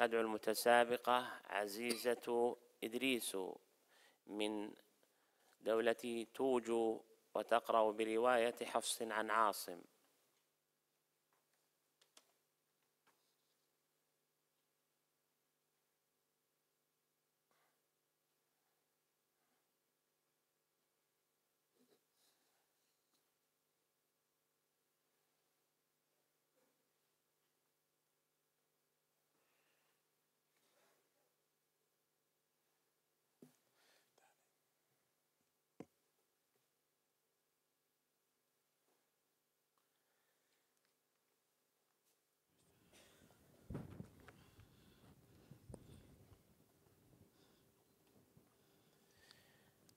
ندعو المتسابقة عزيزة إدريس من دولة توجو وتقرأ برواية حفص عن عاصم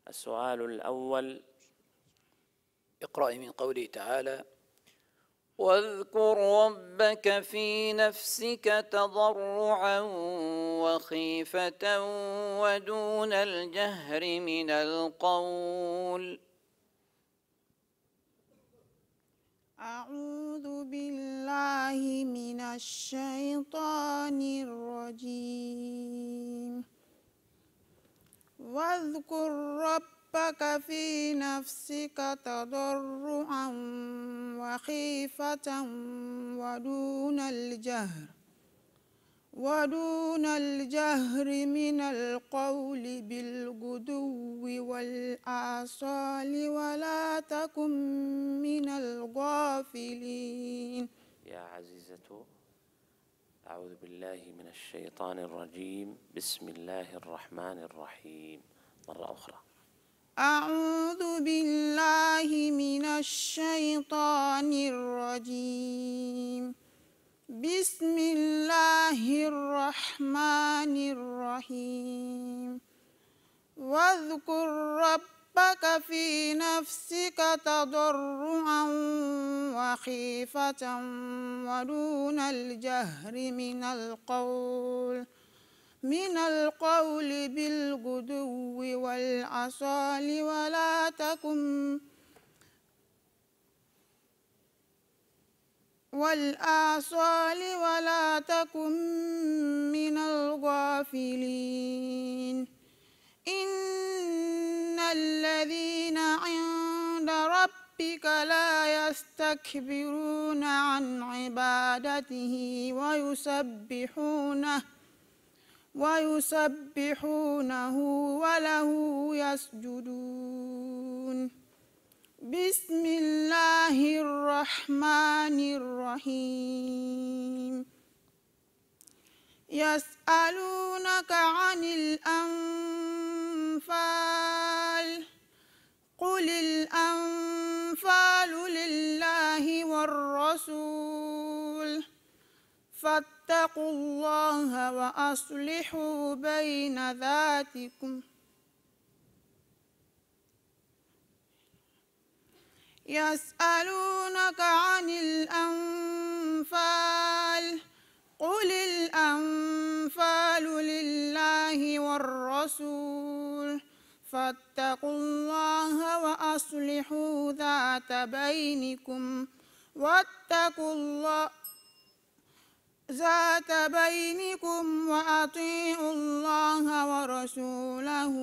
السؤال الأول اقرأ من قوله تعالى واذكر ربك في نفسك تضرعا وخيفة ودون الجهر من القول أعوذ بالله من الشيطان الرجيم واذكر ربك في نفسك تضرعا وخيفة ودون الجهر ودون الجهر من القول بالغدو والآصال ولا تكن من الغافلين يا عزيزته أعوذ بالله من الشيطان الرجيم بسم الله الرحمن الرحيم مرة أخرى أعوذ بالله من الشيطان الرجيم بسم الله الرحمن الرحيم واذكر ربك في نفسك تضرعا خيفة ودون الجهر من القول من القول بالغدو والعصال ولا تكن والآصال ولا تكن من الغافلين إن الذين عند ربهم ربك لا يستكبرون عن عبادته ويسبحونه ويسبحونه وله يسجدون بسم الله الرحمن الرحيم يسألونك عن الأنفال قل الأنفال لله والرسول فاتقوا الله وأصلحوا بين ذاتكم يسألونك عن الأنفال قل الأنفال لله والرسول فاتقوا الله وأصلحوا ذات بينكم واتقوا الله ذات بينكم وأطيعوا الله ورسوله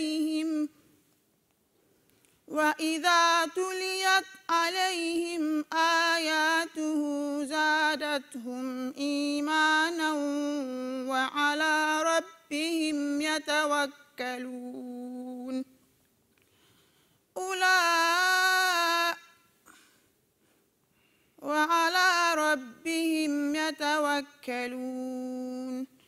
عليهم وإذا تليت عليهم آياته زادتهم إيمانا وعلى ربهم يتوكلون أولئك وعلى ربهم يتوكلون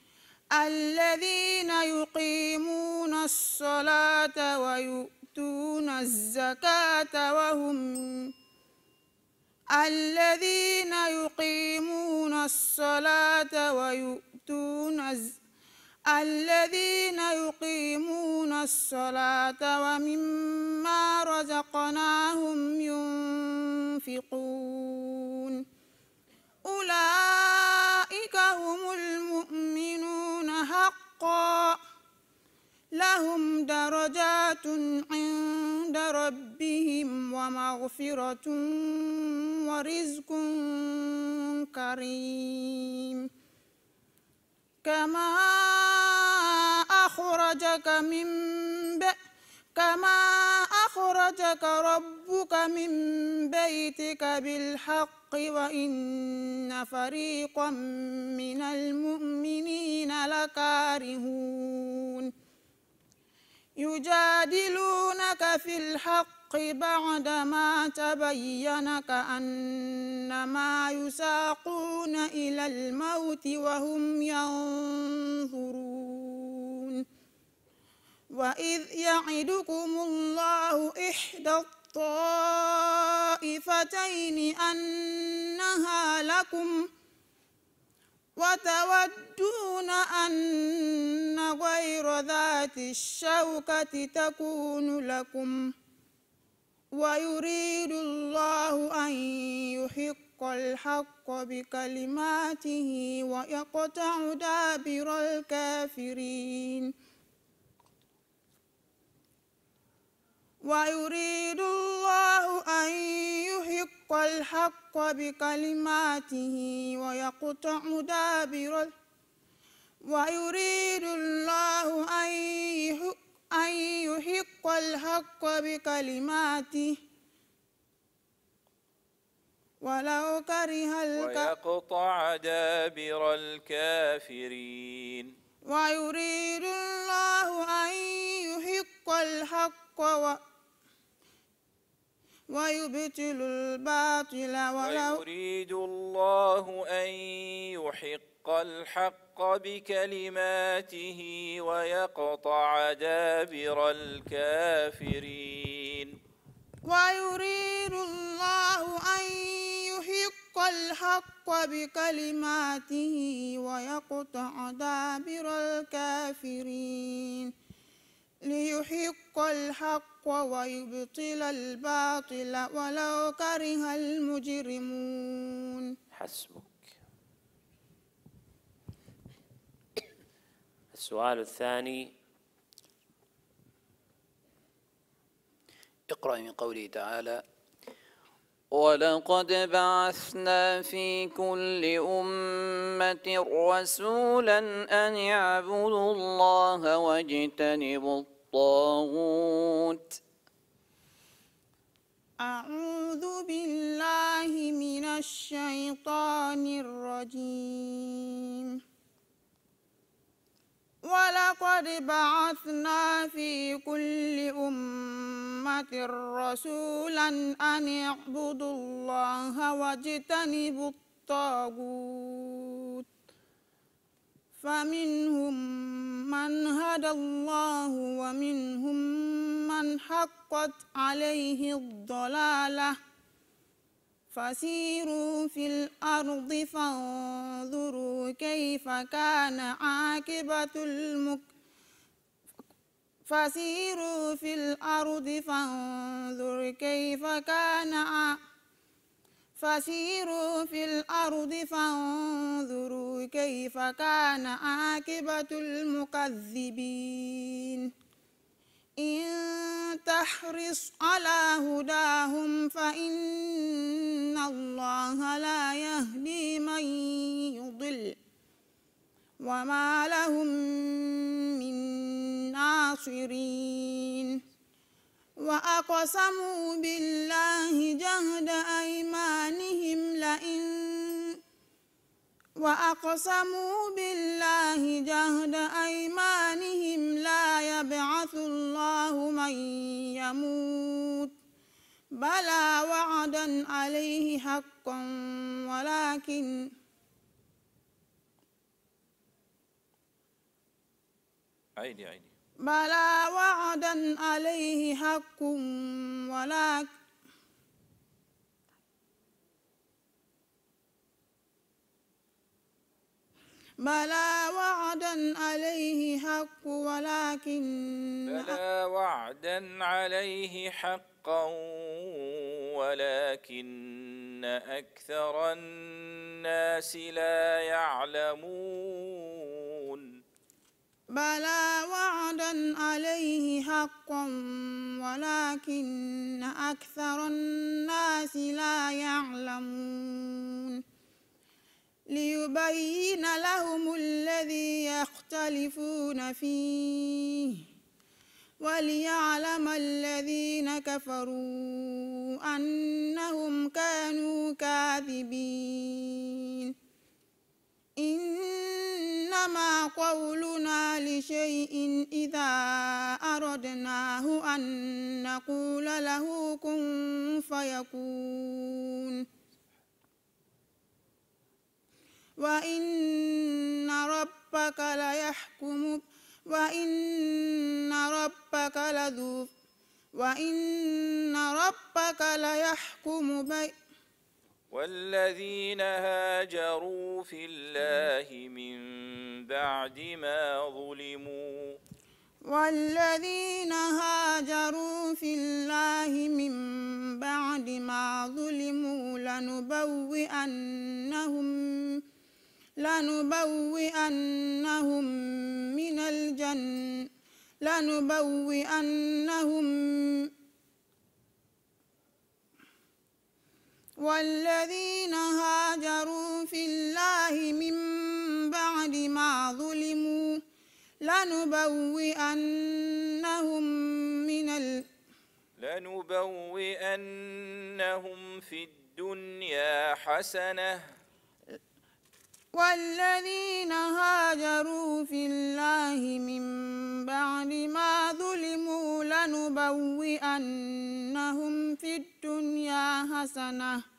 الذين يقيمون الصلاة ويؤتون الزكاة وهم الذين يقيمون الصلاة ويؤتون الذين يقيمون الصلاة ومما رزقناهم ينفقون أولئك هم المؤمنون حقا لهم درجات عند ربهم ومغفرة ورزق كريم كما أخرجك من كما أخرجك ربك من بيتك بالحق الحق وإن فريقا من المؤمنين لكارهون يجادلونك في الحق بعدما تبين كأنما يساقون إلى الموت وهم ينظرون وإذ يعدكم الله إحدى الطائفتين أنها لكم وتودون أن غير ذات الشوكة تكون لكم ويريد الله أن يحق الحق بكلماته ويقطع دابر الكافرين ويريد الحق بكلماته ويقطع دابر ويريد الله أن يحق الحق بكلماته ولو كره ويقطع دابر الكافرين ويريد الله أن يحق الحق و ويبتل الباطل ولو يريد الله أن يحق الحق بكلماته ويقطع دابر الكافرين ويريد الله أن يحق الحق بكلماته ويقطع دابر الكافرين ليحق الحق ويبطل الباطل ولو كره المجرمون حسبك السؤال الثاني اقرأ من قوله تعالى ولقد بعثنا في كل أمة رسولا أن يعبدوا الله واجتنبوا الطاغوت أعوذ بالله من الشيطان الرجيم ولقد بعثنا في كل رحمة رسولا أن اعبدوا الله واجتنبوا الطاغوت فمنهم من هدى الله ومنهم من حقت عليه الضلاله فسيروا في الأرض فانظروا كيف كان عاقبة المكتب فسيروا في الأرض فانظر كيف كان فسيروا في الأرض فانظروا كيف كان عاقبة المكذبين إن تحرص على هداهم فإن الله لا يهدي من يضل وما لهم الخاسرين وأقسموا بالله جهد أيمانهم لئن وأقسموا بالله جهد أيمانهم لا يبعث الله من يموت بلى وعدا عليه حقا ولكن عيني عيني بلى وعدا عليه حق ولكن بلى وعدا عليه حق ولكن بلى وعدا عليه حقا ولكن أكثر الناس لا يعلمون بلى وعدا عليه حقا ولكن أكثر الناس لا يعلمون ليبين لهم الذي يختلفون فيه وليعلم الذين كفروا أنهم كانوا كاذبين إنما قولنا لشيء إذا أردناه أن نقول له كن فيكون وإن ربك ليحكم وإن ربك لذو وإن ربك ليحكم بين والذين هاجروا في الله من بعد ما ظلموا والذين هاجروا في الله من بعد ما ظلموا لنبوئنهم لنبوئنهم من الجنة لنبوئنهم والذين هاجروا في الله من بعد ما ظلموا لنبوئنهم من ال... لنبوئنهم في الدنيا حسنة والذين هاجروا في الله من بعد ما ظلموا لنبوئنهم في الدنيا حسنه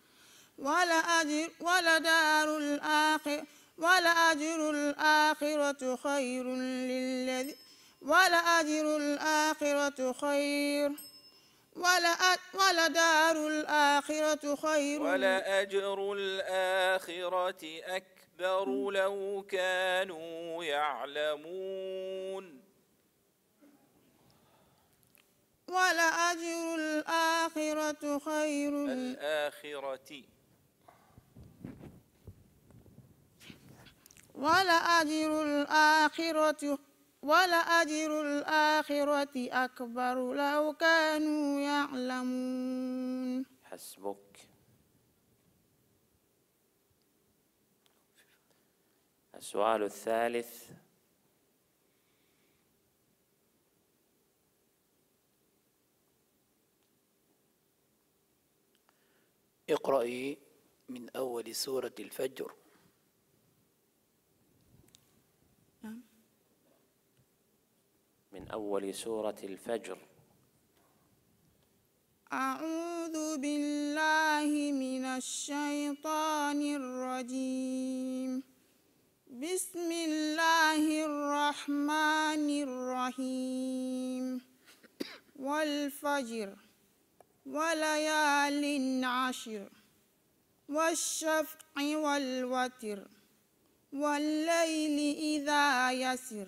ولا أجر دار الآخر الآخرة أجر الآخرة خير للذي ولا أجر الآخرة خير ولا ولا دار الآخرة خير ولا أجر الآخرة أكبر لو كانوا يعلمون ولا أجر الآخرة خير الآخرة ولأجر الآخرة ولأجر الآخرة أكبر لو كانوا يعلمون حسبك السؤال الثالث اقرأي من أول سورة الفجر أول سورة الفجر أعوذ بالله من الشيطان الرجيم بسم الله الرحمن الرحيم والفجر وليال عشر والشفع والوتر والليل إذا يسر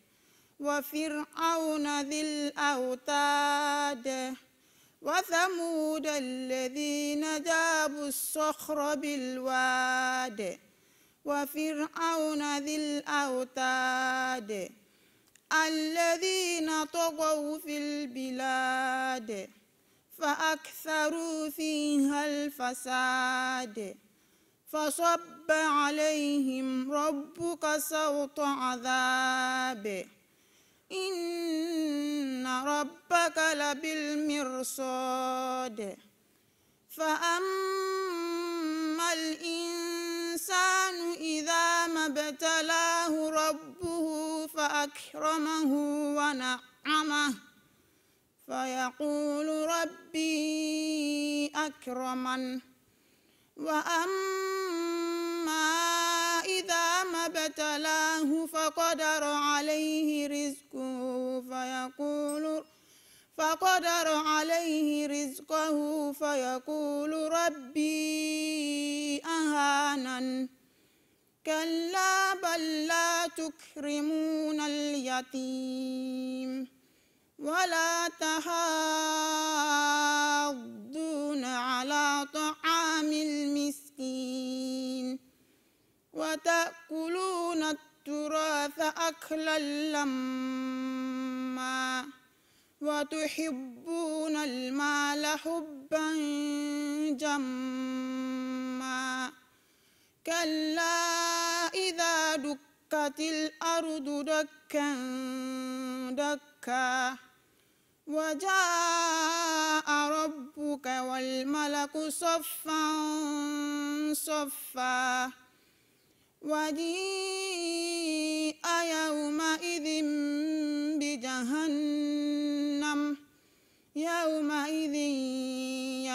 وفرعون ذي الأوتاد وثمود الذين جابوا الصخر بالواد وفرعون ذي الأوتاد الذين طغوا في البلاد فأكثروا فيها الفساد فصب عليهم ربك سوط عذاب إن ربك لبالمرصاد فأما الإنسان إذا ما ابتلاه ربه فأكرمه ونعمه فيقول ربي أكرمن وأما إذا ما ابتلاه فقدر فقدر عليه رزقه فيقول ربي أهانن كلا بل لا تكرمون اليتيم ولا تحاضون على طعام المسكين وتأكلون التراث أكلا لمّا وتحبون المال حبا جما كلا إذا دكت الأرض دكا دكا وجاء ربك والملك صفا صفا وجيء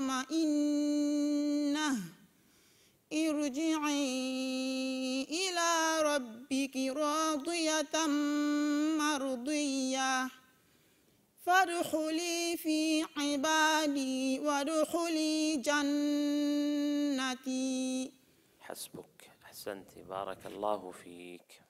مطمئنة ارجعي إلى ربك راضية مرضية فادخلي في عبادي وادخلي جنتي حسبك أحسنت بارك الله فيك